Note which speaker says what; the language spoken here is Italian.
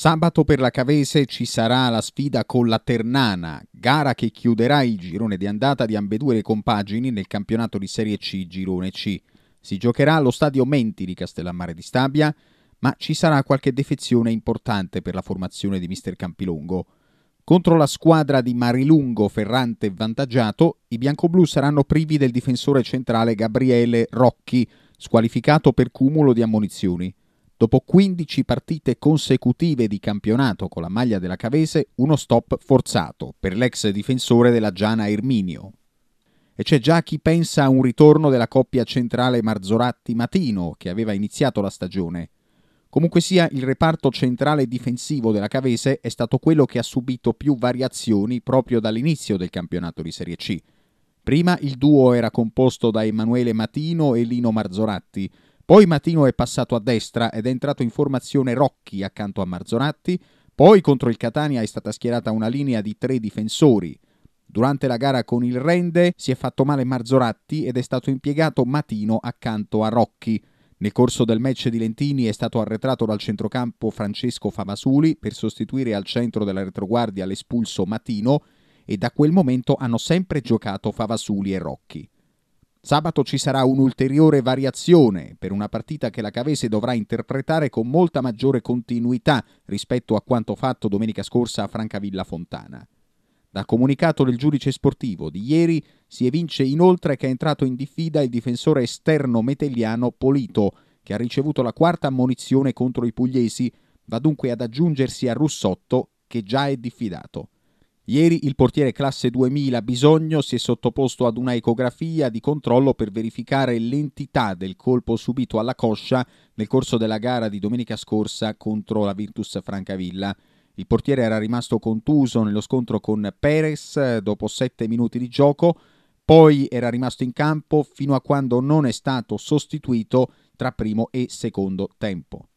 Speaker 1: Sabato per la Cavese ci sarà la sfida con la Ternana, gara che chiuderà il girone di andata di ambedue le compagini nel campionato di Serie C Girone C. Si giocherà allo stadio Menti di Castellammare di Stabia, ma ci sarà qualche defezione importante per la formazione di Mister Campilongo. Contro la squadra di Marilungo, Ferrante Vantaggiato, i bianco-blu saranno privi del difensore centrale Gabriele Rocchi, squalificato per cumulo di ammunizioni. Dopo 15 partite consecutive di campionato con la maglia della Cavese, uno stop forzato per l'ex difensore della Giana Erminio. E c'è già chi pensa a un ritorno della coppia centrale Marzoratti-Matino, che aveva iniziato la stagione. Comunque sia, il reparto centrale difensivo della Cavese è stato quello che ha subito più variazioni proprio dall'inizio del campionato di Serie C. Prima il duo era composto da Emanuele Matino e Lino Marzoratti, poi Matino è passato a destra ed è entrato in formazione Rocchi accanto a Marzonatti, poi contro il Catania è stata schierata una linea di tre difensori. Durante la gara con il Rende si è fatto male Marzoratti ed è stato impiegato Matino accanto a Rocchi. Nel corso del match di Lentini è stato arretrato dal centrocampo Francesco Favasuli per sostituire al centro della retroguardia l'espulso Matino e da quel momento hanno sempre giocato Favasuli e Rocchi. Sabato ci sarà un'ulteriore variazione per una partita che la Cavese dovrà interpretare con molta maggiore continuità rispetto a quanto fatto domenica scorsa a Francavilla Fontana. Dal comunicato del giudice sportivo di ieri si evince inoltre che è entrato in diffida il difensore esterno metelliano Polito, che ha ricevuto la quarta ammonizione contro i pugliesi, va dunque ad aggiungersi a Russotto che già è diffidato. Ieri il portiere classe 2000 Bisogno si è sottoposto ad una ecografia di controllo per verificare l'entità del colpo subito alla coscia nel corso della gara di domenica scorsa contro la Virtus Francavilla. Il portiere era rimasto contuso nello scontro con Perez eh, dopo 7 minuti di gioco, poi era rimasto in campo fino a quando non è stato sostituito tra primo e secondo tempo.